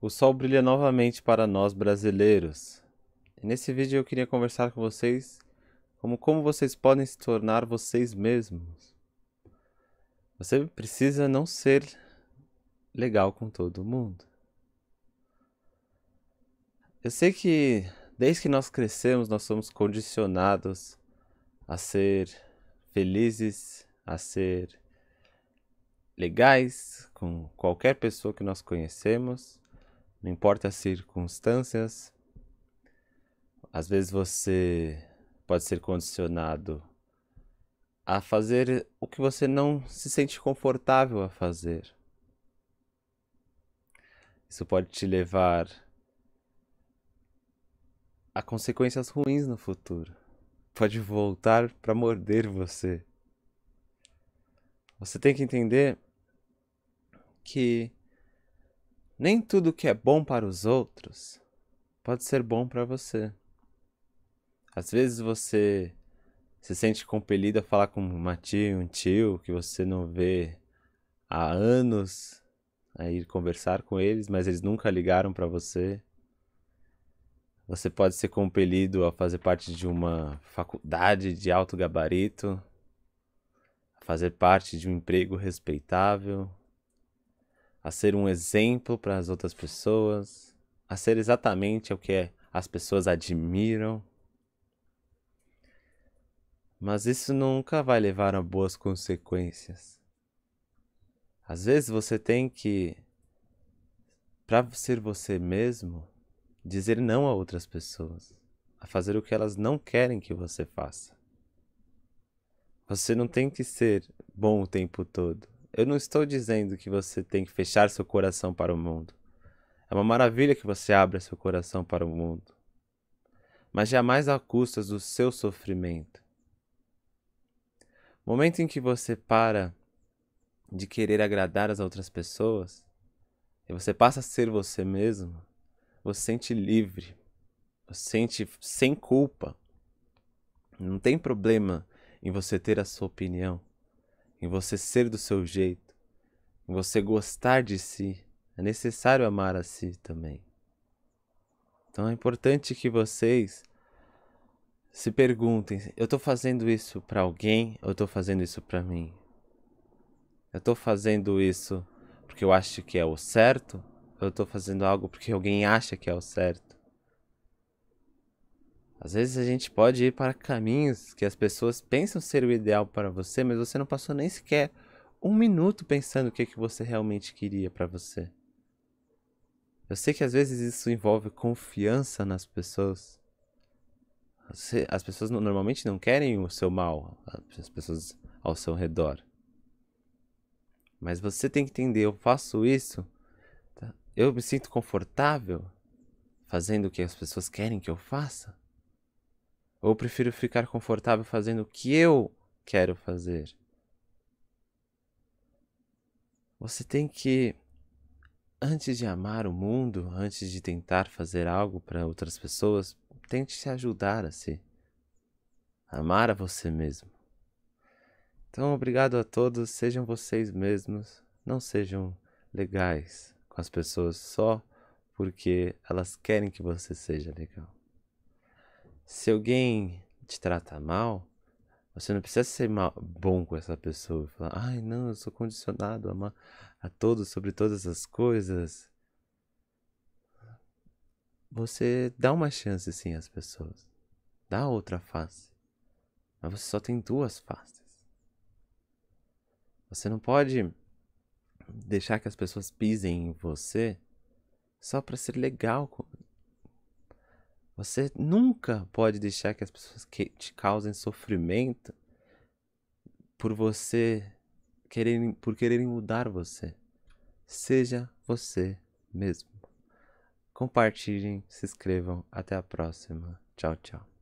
O sol brilha novamente para nós brasileiros. E nesse vídeo eu queria conversar com vocês como como vocês podem se tornar vocês mesmos. Você precisa não ser legal com todo mundo. Eu sei que desde que nós crescemos, nós somos condicionados a ser felizes, a ser legais com qualquer pessoa que nós conhecemos não importa as circunstâncias. Às vezes você pode ser condicionado a fazer o que você não se sente confortável a fazer. Isso pode te levar a consequências ruins no futuro. Pode voltar para morder você. Você tem que entender que nem tudo que é bom para os outros pode ser bom para você. Às vezes você se sente compelido a falar com uma tia, um tio que você não vê há anos, a ir conversar com eles, mas eles nunca ligaram para você. Você pode ser compelido a fazer parte de uma faculdade de alto gabarito, a fazer parte de um emprego respeitável, a ser um exemplo para as outras pessoas, a ser exatamente o que as pessoas admiram. Mas isso nunca vai levar a boas consequências. Às vezes você tem que, para ser você mesmo, dizer não a outras pessoas, a fazer o que elas não querem que você faça. Você não tem que ser bom o tempo todo. Eu não estou dizendo que você tem que fechar seu coração para o mundo. É uma maravilha que você abra seu coração para o mundo, mas jamais à custa do seu sofrimento. Momento em que você para de querer agradar as outras pessoas e você passa a ser você mesmo, você sente livre, você sente sem culpa. Não tem problema em você ter a sua opinião em você ser do seu jeito, em você gostar de si. É necessário amar a si também. Então é importante que vocês se perguntem: eu estou fazendo isso para alguém ou estou fazendo isso para mim? Eu estou fazendo isso porque eu acho que é o certo? Ou eu estou fazendo algo porque alguém acha que é o certo? Às vezes a gente pode ir para caminhos que as pessoas pensam ser o ideal para você, mas você não passou nem sequer um minuto pensando o que, é que você realmente queria para você. Eu sei que às vezes isso envolve confiança nas pessoas. As pessoas normalmente não querem o seu mal, as pessoas ao seu redor. Mas você tem que entender: eu faço isso, tá? eu me sinto confortável fazendo o que as pessoas querem que eu faça. Ou prefiro ficar confortável fazendo o que eu quero fazer? Você tem que, antes de amar o mundo, antes de tentar fazer algo para outras pessoas, tente se ajudar a si. Amar a você mesmo. Então, obrigado a todos. Sejam vocês mesmos. Não sejam legais com as pessoas só porque elas querem que você seja legal. Se alguém te trata mal, você não precisa ser mal, bom com essa pessoa e falar, ai não, eu sou condicionado a amar a todos sobre todas as coisas. Você dá uma chance sim às pessoas. Dá outra face. Mas você só tem duas faces. Você não pode deixar que as pessoas pisem em você só para ser legal você nunca pode deixar que as pessoas que te causem sofrimento por você quererem, por quererem mudar você. Seja você mesmo. Compartilhem, se inscrevam. Até a próxima. Tchau, tchau.